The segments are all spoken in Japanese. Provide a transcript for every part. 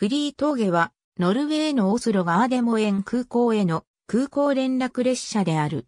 フリー峠は、ノルウェーのオスロガーデモエン空港への空港連絡列車である。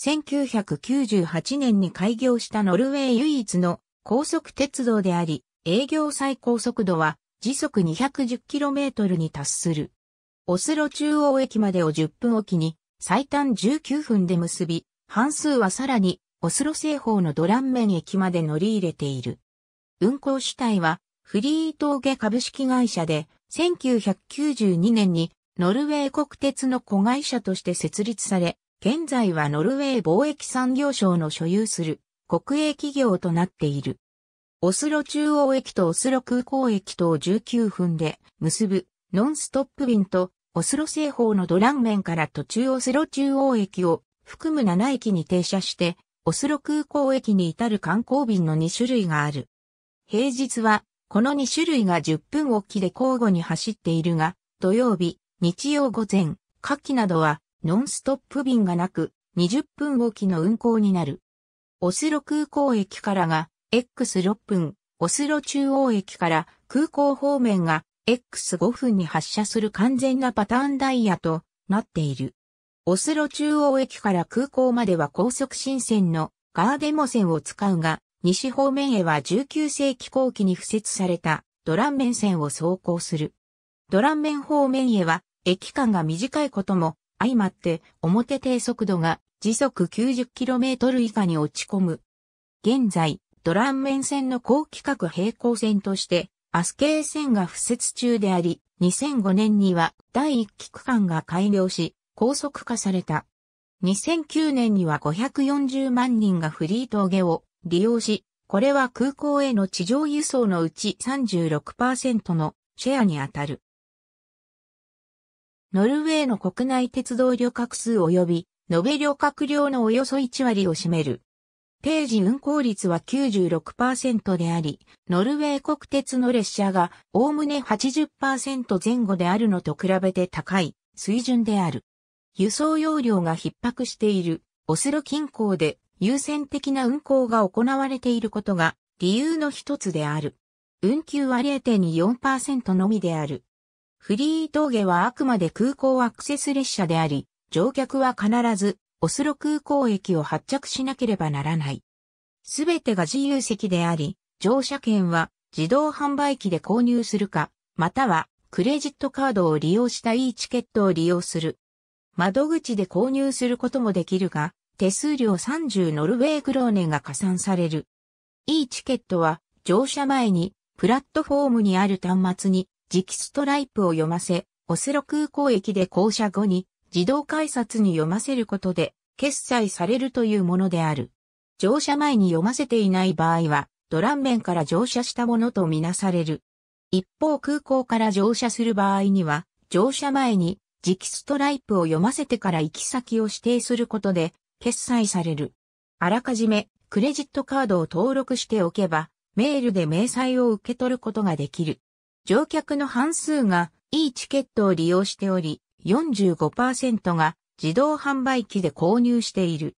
1998年に開業したノルウェー唯一の高速鉄道であり、営業最高速度は時速 210km に達する。オスロ中央駅までを10分おきに最短19分で結び、半数はさらにオスロ西方のドランメン駅まで乗り入れている。運行主体はフリー峠株式会社で1992年にノルウェー国鉄の子会社として設立され、現在はノルウェー貿易産業省の所有する国営企業となっている。オスロ中央駅とオスロ空港駅とを19分で結ぶノンストップ便とオスロ西方のドラン面から途中オスロ中央駅を含む7駅に停車してオスロ空港駅に至る観光便の2種類がある。平日はこの2種類が10分おきで交互に走っているが、土曜日、日曜午前、夏季などはノンストップ便がなく、20分おきの運行になる。オスロ空港駅からが X6 分、オスロ中央駅から空港方面が X5 分に発車する完全なパターンダイヤとなっている。オスロ中央駅から空港までは高速新線のガーデモ線を使うが、西方面へは19世紀後期に付設されたドランメン線を走行する。ドランメン方面へは駅間が短いことも相まって表低速度が時速 90km 以下に落ち込む。現在、ドランメン線の高規格平行線としてアスケー線が付設中であり、2005年には第1期区間が改良し、高速化された。2009年には540万人がフリー峠を利用し、これは空港への地上輸送のうち36%のシェアにあたる。ノルウェーの国内鉄道旅客数及び、延べ旅客量のおよそ1割を占める。定時運行率は96%であり、ノルウェー国鉄の列車がおおむね80%前後であるのと比べて高い水準である。輸送容量が逼迫しているオスロ近郊で優先的な運行が行われていることが理由の一つである。運休は0.4% 2のみである。フリー峠はあくまで空港アクセス列車であり、乗客は必ずオスロ空港駅を発着しなければならない。すべてが自由席であり、乗車券は自動販売機で購入するか、またはクレジットカードを利用した e チケットを利用する。窓口で購入することもできるが、手数料30ノルウェークローネが加算される。E チケットは乗車前にプラットフォームにある端末に直ストライプを読ませ、オスロ空港駅で降車後に自動改札に読ませることで決済されるというものである。乗車前に読ませていない場合は、ドラン面から乗車したものとみなされる。一方空港から乗車する場合には、乗車前に直ストライプを読ませてから行き先を指定することで決済される。あらかじめクレジットカードを登録しておけば、メールで明細を受け取ることができる。乗客の半数が E チケットを利用しており、45%が自動販売機で購入している。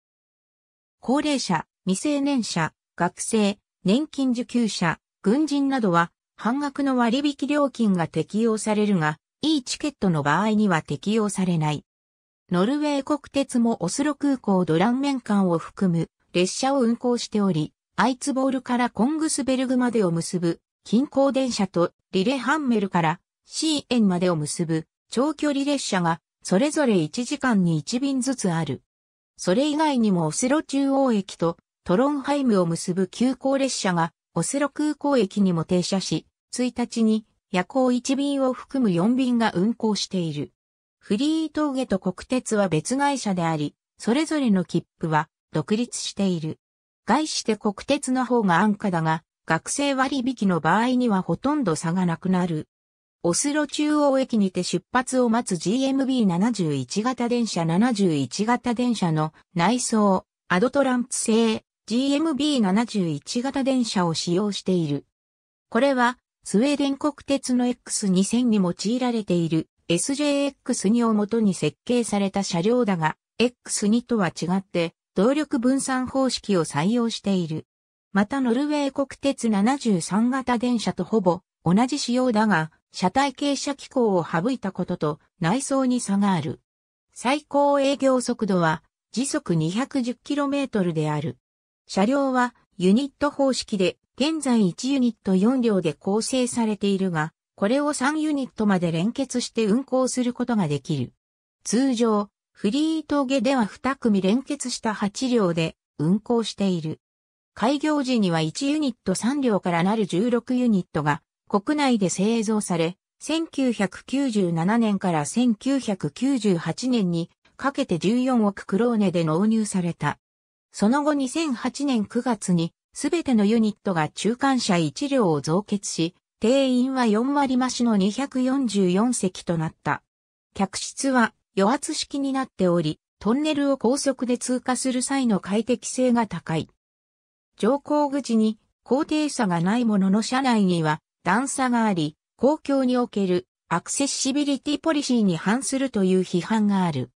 高齢者、未成年者、学生、年金受給者、軍人などは半額の割引料金が適用されるが、E チケットの場合には適用されない。ノルウェー国鉄もオスロ空港ドランメン間を含む列車を運行しており、アイツボールからコングスベルグまでを結ぶ近郊電車とリレハンメルからシーエンまでを結ぶ長距離列車がそれぞれ1時間に1便ずつある。それ以外にもオスロ中央駅とトロンハイムを結ぶ急行列車がオスロ空港駅にも停車し、1日に夜行1便を含む4便が運行している。フリー峠と国鉄は別会社であり、それぞれの切符は独立している。外して国鉄の方が安価だが、学生割引の場合にはほとんど差がなくなる。オスロ中央駅にて出発を待つ GMB71 型電車71型電車の内装、アドトランプ製 GMB71 型電車を使用している。これはスウェーデン国鉄の X2000 に用いられている SJX2 を元に設計された車両だが、X2 とは違って動力分散方式を採用している。またノルウェー国鉄73型電車とほぼ同じ仕様だが、車体傾斜機構を省いたことと内装に差がある。最高営業速度は時速 210km である。車両はユニット方式で現在1ユニット4両で構成されているが、これを3ユニットまで連結して運行することができる。通常、フリー峠では2組連結した8両で運行している。開業時には1ユニット3両からなる16ユニットが国内で製造され、1997年から1998年にかけて14億クローネで納入された。その後2008年9月にすべてのユニットが中間車1両を増結し、定員は4割増しの244席となった。客室は与圧式になっており、トンネルを高速で通過する際の快適性が高い。乗降口に高低差がないものの車内には段差があり、公共におけるアクセシビリティポリシーに反するという批判がある。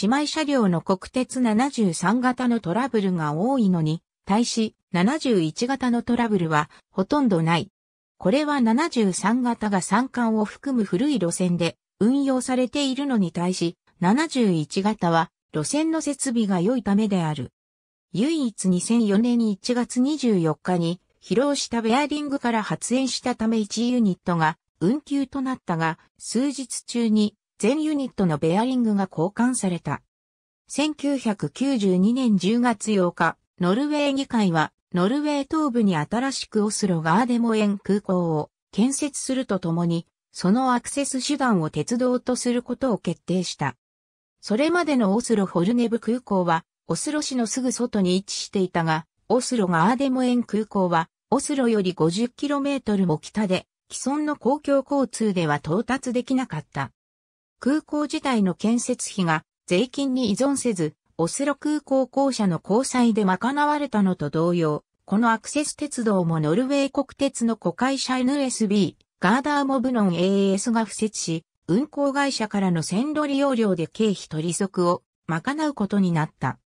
姉妹車両の国鉄73型のトラブルが多いのに、対し71型のトラブルはほとんどない。これは73型が三冠を含む古い路線で運用されているのに対し、71型は路線の設備が良いためである。唯一2004年1月24日に披露したベアリングから発煙したため1ユニットが運休となったが、数日中に全ユニットのベアリングが交換された。1992年10月8日、ノルウェー議会はノルウェー東部に新しくオスロガーデモエン空港を建設するとともに、そのアクセス手段を鉄道とすることを決定した。それまでのオスロホルネブ空港は、オスロ市のすぐ外に位置していたが、オスロガーデモエン空港は、オスロより 50km も北で、既存の公共交通では到達できなかった。空港自体の建設費が税金に依存せず、オスロ空港校舎の交際で賄われたのと同様、このアクセス鉄道もノルウェー国鉄の子会社 NSB、ガーダーモブノン AS が付設し、運行会社からの線路利用料で経費取り足を賄うことになった。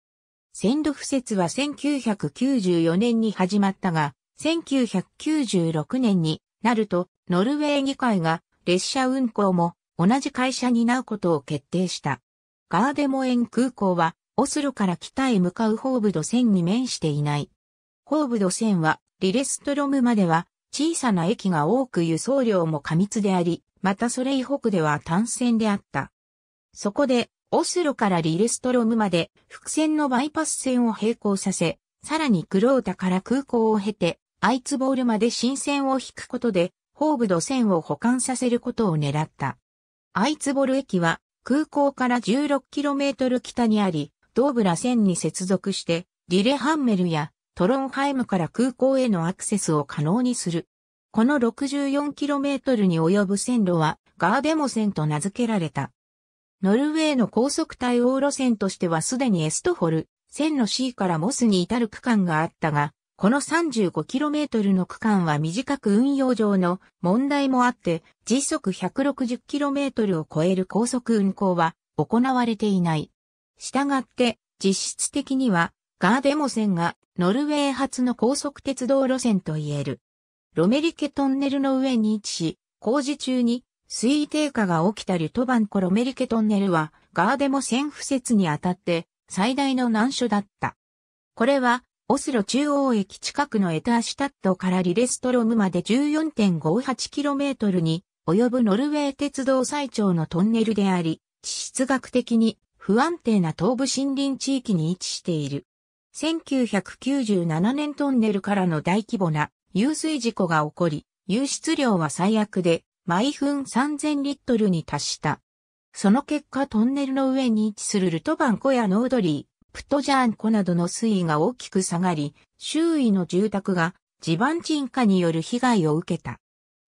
線路付設は1994年に始まったが、1996年になると、ノルウェー議会が列車運行も同じ会社になうことを決定した。ガーデモエン空港はオスロから北へ向かうホーブド線に面していない。ホーブド線は、リレストロムまでは、小さな駅が多く輸送量も過密であり、またそれ以北では単線であった。そこで、オスロからリレストロムまで、伏線のバイパス線を並行させ、さらにクロータから空港を経て、アイツボールまで新線を引くことで、ホーブド線を保管させることを狙った。アイツボル駅は、空港から 16km 北にあり、ドーブラ線に接続して、リレハンメルやトロンハイムから空港へのアクセスを可能にする。この 64km に及ぶ線路はガーデモ線と名付けられた。ノルウェーの高速対応路線としてはすでにエストホル、線の C からモスに至る区間があったが、この 35km の区間は短く運用上の問題もあって、時速 160km を超える高速運行は行われていない。したがって、実質的には、ガーデモ線がノルウェー発の高速鉄道路線と言える。ロメリケトンネルの上に位置し、工事中に水位低下が起きたリュトバンコロメリケトンネルはガーデモ線付設にあたって最大の難所だった。これはオスロ中央駅近くのエターシュタットからリレストロムまで 14.58km に及ぶノルウェー鉄道最長のトンネルであり、地質学的に不安定な東部森林地域に位置している。1997年トンネルからの大規模な湧水事故が起こり、湧出量は最悪で、毎分3000リットルに達した。その結果トンネルの上に位置するルトバン湖やノードリー、プトジャーン湖などの水位が大きく下がり、周囲の住宅が地盤沈下による被害を受けた。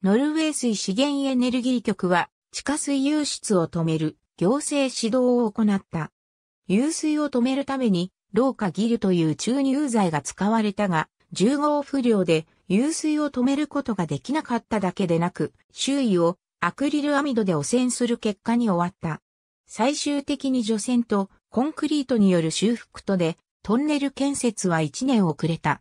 ノルウェー水資源エネルギー局は地下水湧出を止める行政指導を行った。湧水を止めるために、老化ギルという注入剤が使われたが、重合不良で湧水を止めることができなかっただけでなく、周囲をアクリル網戸で汚染する結果に終わった。最終的に除染とコンクリートによる修復とで、トンネル建設は1年遅れた。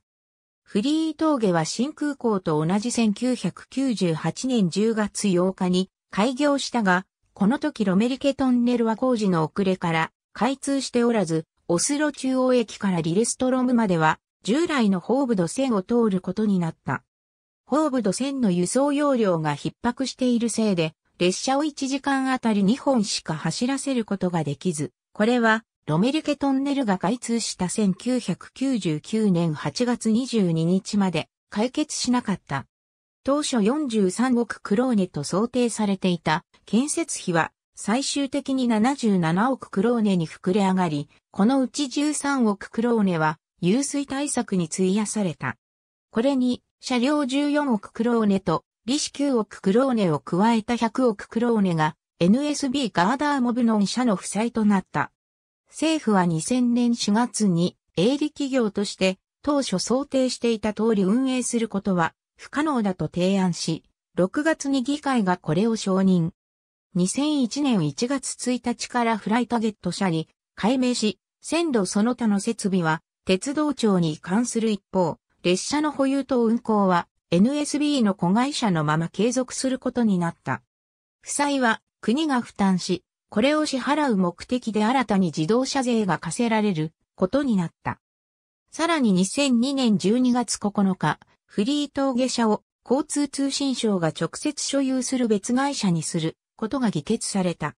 フリー峠は新空港と同じ1998年10月8日に開業したが、この時ロメリケトンネルは工事の遅れから開通しておらず、オスロ中央駅からリレストロムまでは従来のホーブド線を通ることになった。ホーブド線の輸送容量が逼迫しているせいで、列車を1時間あたり2本しか走らせることができず、これはロメリケトンネルが開通した1999年8月22日まで解決しなかった。当初43億クローネと想定されていた建設費は最終的に77億クローネに膨れ上がり、このうち13億クローネは遊水対策に費やされた。これに車両14億クローネと利子9億クローネを加えた100億クローネが NSB ガーダーモブノン社の負債となった。政府は2000年4月に営利企業として当初想定していた通り運営することは不可能だと提案し、6月に議会がこれを承認。2001年1月1日からフライターゲット社に改名し、線路その他の設備は鉄道庁に移管する一方、列車の保有と運行は NSB の子会社のまま継続することになった。負債は国が負担し、これを支払う目的で新たに自動車税が課せられることになった。さらに2002年12月9日、フリー峠車を交通通信省が直接所有する別会社にすることが議決された。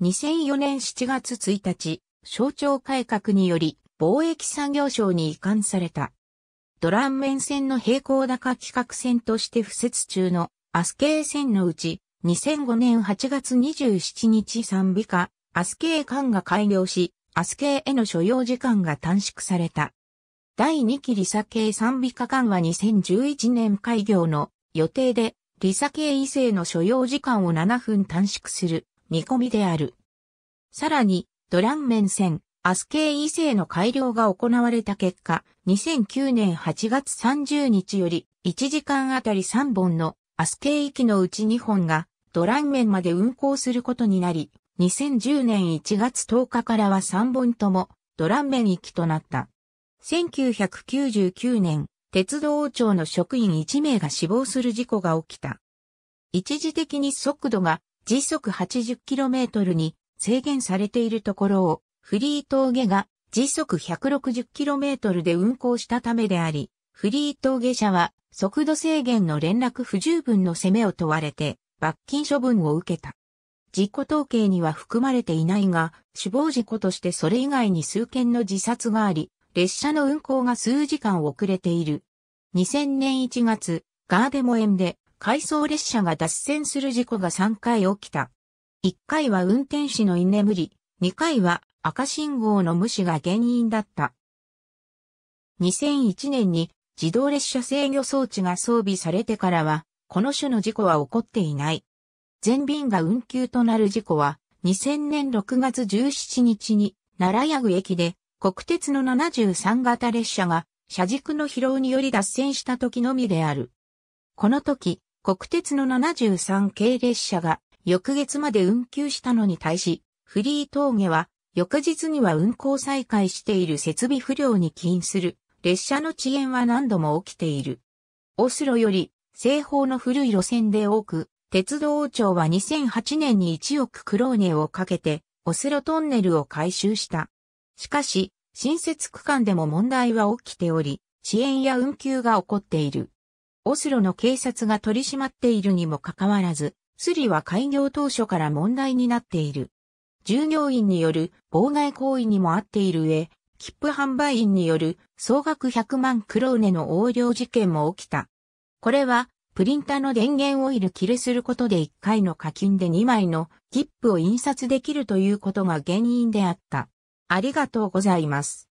2004年7月1日、省庁改革により貿易産業省に移管された。ドラン面線の平行高規格線として付設中のアスケー線のうち2005年8月27日賛美化、アスケー間が改良し、アスケーへの所要時間が短縮された。第2期リサ系賛美歌館は2011年開業の予定で、リサ系異性の所要時間を7分短縮する見込みである。さらに、ドランメン線、アス系異性の改良が行われた結果、2009年8月30日より1時間あたり3本のアス系域のうち2本がドランメンまで運行することになり、2010年1月10日からは3本ともドランメン域となった。1999年、鉄道庁の職員1名が死亡する事故が起きた。一時的に速度が時速 80km に制限されているところを、フリー峠が時速 160km で運行したためであり、フリー峠社は速度制限の連絡不十分の責めを問われて、罰金処分を受けた。事故統計には含まれていないが、死亡事故としてそれ以外に数件の自殺があり、列車の運行が数時間遅れている。2000年1月、ガーデモ園で回送列車が脱線する事故が3回起きた。1回は運転士の居眠り、2回は赤信号の無視が原因だった。2001年に自動列車制御装置が装備されてからは、この種の事故は起こっていない。全便が運休となる事故は、2000年6月17日に、奈良屋具駅で国鉄の73型列車が車軸の疲労により脱線した時のみである。この時、国鉄の73系列車が翌月まで運休したのに対し、フリー峠は翌日には運行再開している設備不良に起因する列車の遅延は何度も起きている。オスロより西方の古い路線で多く、鉄道庁は2008年に1億クローネをかけてオスロトンネルを改修した。しかし、新設区間でも問題は起きており、支援や運休が起こっている。オスロの警察が取り締まっているにもかかわらず、スリは開業当初から問題になっている。従業員による妨害行為にもあっている上、切符販売員による総額100万クローネの横領事件も起きた。これは、プリンタの電源オイル切れすることで1回の課金で2枚の切符を印刷できるということが原因であった。ありがとうございます。